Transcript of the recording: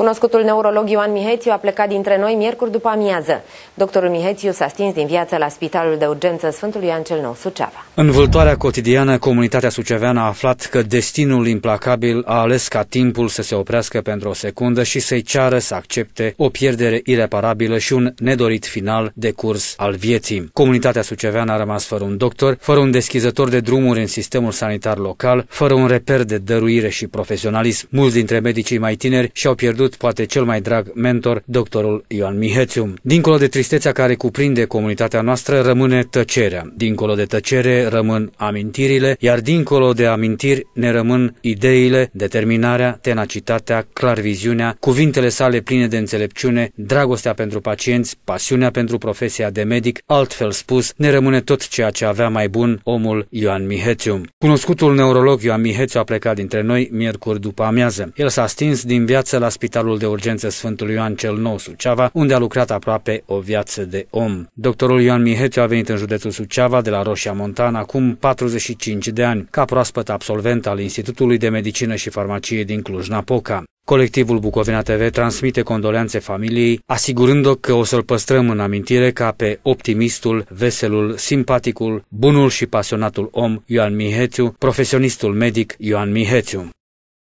Cunoscutul neurolog Ioan Mihețiu a plecat dintre noi miercuri după amiază. Doctorul Mihețiu s-a stins din viață la Spitalul de Urgență Sfântului Ioan cel Nou, Suceava. În vâltoarea cotidiană, comunitatea suceveană a aflat că destinul implacabil a ales ca timpul să se oprească pentru o secundă și să-i ceară să accepte o pierdere ireparabilă și un nedorit final de curs al vieții. Comunitatea suceveană a rămas fără un doctor, fără un deschizător de drumuri în sistemul sanitar local, fără un reper de dăruire și profesionalism. Mulți dintre medicii mai tineri și-au pierdut pierdut poate cel mai drag mentor, doctorul Ioan Mihețiu. Dincolo de tristețea care cuprinde comunitatea noastră, rămâne tăcerea. Dincolo de tăcere rămân amintirile, iar dincolo de amintiri ne rămân ideile, determinarea, tenacitatea, clarviziunea, cuvintele sale pline de înțelepciune, dragostea pentru pacienți, pasiunea pentru profesia de medic, altfel spus, ne rămâne tot ceea ce avea mai bun omul Ioan Mihețiu. Cunoscutul neurolog Ioan Mihețiu a plecat dintre noi miercuri după amiază. El s-a stins din viață la spital Spitalul de Urgență Sfântul Ioan cel Nou Suceava, unde a lucrat aproape o viață de om. Doctorul Ioan Mihețiu a venit în județul Suceava de la Roșia Montana, acum 45 de ani, ca proaspăt absolvent al Institutului de Medicină și Farmacie din Cluj-Napoca. Colectivul Bucovina TV transmite condoleanțe familiei, asigurând-o că o să-l păstrăm în amintire ca pe optimistul, veselul, simpaticul, bunul și pasionatul om Ioan Mihețiu, profesionistul medic Ioan Mihețiu.